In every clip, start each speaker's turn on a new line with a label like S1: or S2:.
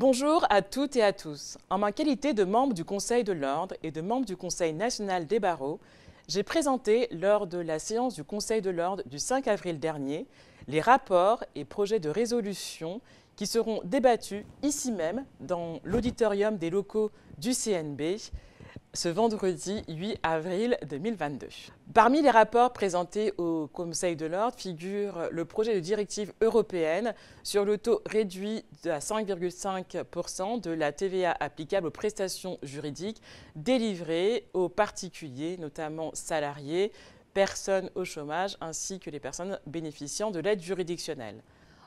S1: Bonjour à toutes et à tous. En ma qualité de membre du Conseil de l'Ordre et de membre du Conseil national des barreaux, j'ai présenté lors de la séance du Conseil de l'Ordre du 5 avril dernier les rapports et projets de résolution qui seront débattus ici même dans l'auditorium des locaux du CNB ce vendredi 8 avril 2022. Parmi les rapports présentés au Conseil de l'ordre figure le projet de directive européenne sur le taux réduit à 5,5% de la TVA applicable aux prestations juridiques délivrées aux particuliers, notamment salariés, personnes au chômage ainsi que les personnes bénéficiant de l'aide juridictionnelle.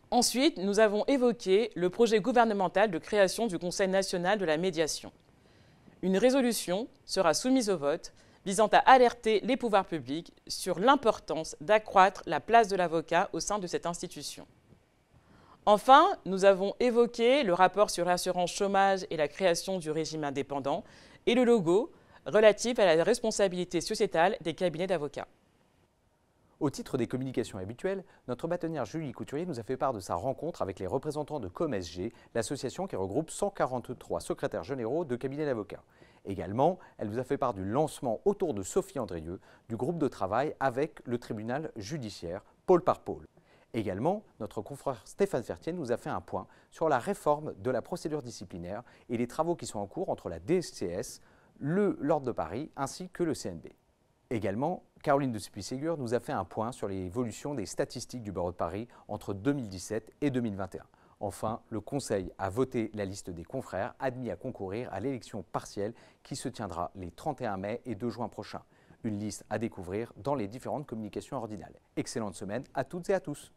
S1: Ensuite, nous avons évoqué le projet gouvernemental de création du Conseil national de la médiation. Une résolution sera soumise au vote visant à alerter les pouvoirs publics sur l'importance d'accroître la place de l'avocat au sein de cette institution. Enfin, nous avons évoqué le rapport sur l'assurance chômage et la création du régime indépendant et le logo relatif à la responsabilité sociétale des cabinets d'avocats.
S2: Au titre des communications habituelles, notre bâtonnière Julie Couturier nous a fait part de sa rencontre avec les représentants de COMSG, l'association qui regroupe 143 secrétaires généraux de cabinets d'avocats. Également, elle vous a fait part du lancement autour de Sophie Andrieux du groupe de travail avec le tribunal judiciaire, pôle par pôle. Également, notre confrère Stéphane Fertier nous a fait un point sur la réforme de la procédure disciplinaire et les travaux qui sont en cours entre la DCS, le l'Ordre de Paris ainsi que le CNB. Également, Caroline de Cipuy nous a fait un point sur l'évolution des statistiques du Bureau de Paris entre 2017 et 2021. Enfin, le Conseil a voté la liste des confrères admis à concourir à l'élection partielle qui se tiendra les 31 mai et 2 juin prochains. Une liste à découvrir dans les différentes communications ordinales. Excellente semaine à toutes et à tous.